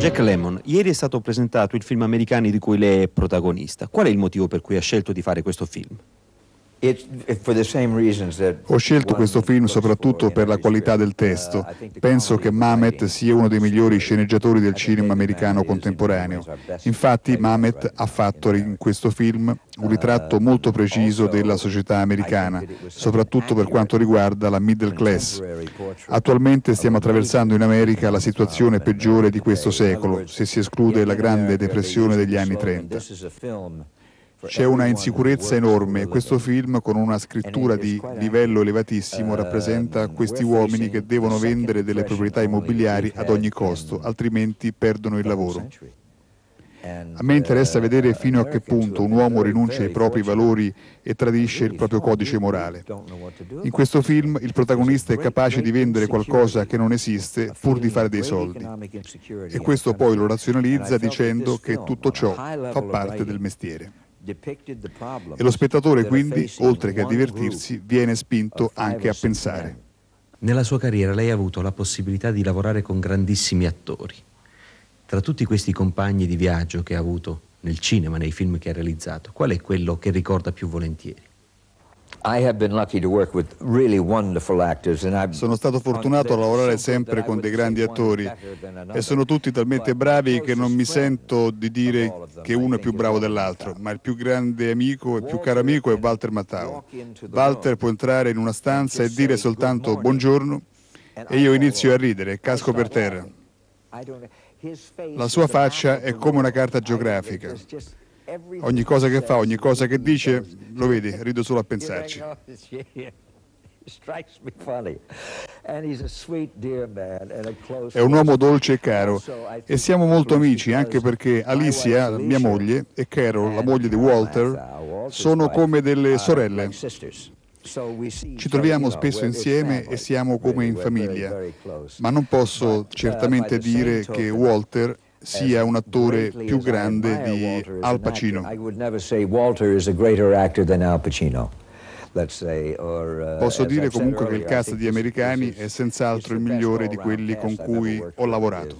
Jack Lemmon, ieri è stato presentato il film Americani di cui lei è protagonista. Qual è il motivo per cui ha scelto di fare questo film? Ho scelto questo film soprattutto per la qualità del uh, testo. Penso che Mamet sia uno dei migliori sceneggiatori del cinema americano contemporaneo. Infatti Mamet ha fatto in questo film un ritratto uh, molto preciso della società americana, soprattutto per quanto riguarda la middle class. Attualmente stiamo attraversando in America la situazione uh, peggiore di questo secolo, se si esclude la grande depressione degli anni 30. C'è una insicurezza enorme questo film, con una scrittura di livello elevatissimo, rappresenta questi uomini che devono vendere delle proprietà immobiliari ad ogni costo, altrimenti perdono il lavoro. A me interessa vedere fino a che punto un uomo rinuncia ai propri valori e tradisce il proprio codice morale. In questo film il protagonista è capace di vendere qualcosa che non esiste pur di fare dei soldi e questo poi lo razionalizza dicendo che tutto ciò fa parte del mestiere. E lo spettatore quindi, oltre che a divertirsi, viene spinto anche a pensare. Nella sua carriera lei ha avuto la possibilità di lavorare con grandissimi attori. Tra tutti questi compagni di viaggio che ha avuto nel cinema, nei film che ha realizzato, qual è quello che ricorda più volentieri? Sono stato fortunato a lavorare sempre con dei grandi attori e sono tutti talmente bravi che non mi sento di dire che uno è più bravo dell'altro, ma il più grande amico e più caro amico è Walter Mattau. Walter può entrare in una stanza e dire soltanto buongiorno e io inizio a ridere, casco per terra. La sua faccia è come una carta geografica. Ogni cosa che fa, ogni cosa che dice, lo vedi, rido solo a pensarci. È un uomo dolce e caro e siamo molto amici anche perché Alicia, mia moglie, e Carol, la moglie di Walter, uh, sono come delle uh, sorelle. Ci troviamo spesso insieme e siamo come in famiglia, ma non posso uh, certamente dire che Walter sia un attore più grande di Al Pacino. Uh, Posso dire comunque che il cast di americani è senz'altro il migliore di quelli con cui ho lavorato.